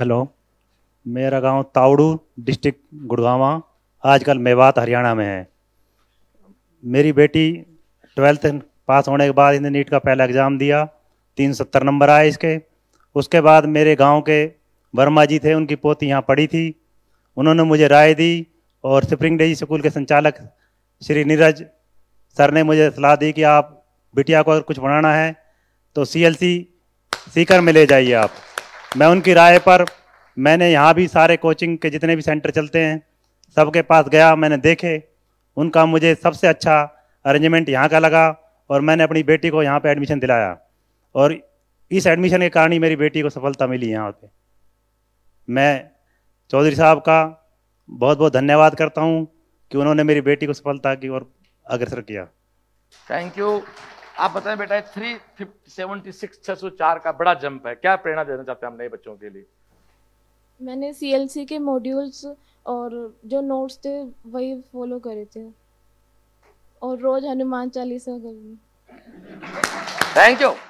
hello मेरा गांव Tauru district गुड़गावा आजकल मेवात हरियाणा में है मेरी बेटी ट्वेल्थ पास होने के बाद इन्हें नीट का पहला एग्ज़ाम दिया तीन सत्तर नंबर आए इसके उसके बाद मेरे गांव के वर्मा जी थे उनकी पोती यहाँ पढ़ी थी उन्होंने मुझे राय दी और स्प्रिंग डेजी स्कूल के संचालक श्री नीरज सर ने मुझे सलाह दी कि आप बिटिया को अगर कुछ बनाना है तो सी एल सी सीकर में ले जाइए आप मैं उनकी राय पर मैंने यहाँ भी सारे कोचिंग के जितने भी सेंटर चलते हैं सबके पास गया मैंने देखे उनका मुझे सबसे अच्छा अरेंजमेंट यहाँ का लगा और मैंने अपनी बेटी को यहाँ पे एडमिशन दिलाया और इस एडमिशन के कारण ही मेरी बेटी को सफलता मिली यहाँ पे मैं चौधरी साहब का बहुत बहुत धन्यवाद करता हूँ कि उन्होंने मेरी बेटी को सफलता की और अग्रसर किया थैंक यू आप बताएं बेटा थ्री सेवेंटी सिक्स छह सौ चार का बड़ा जंप है क्या प्रेरणा देना चाहते हैं हम नए बच्चों के लिए मैंने सीएलसी के मॉड्यूल्स और जो नोट्स थे वही फॉलो करे थे और रोज हनुमान चालीसा करूँगी थैंक यू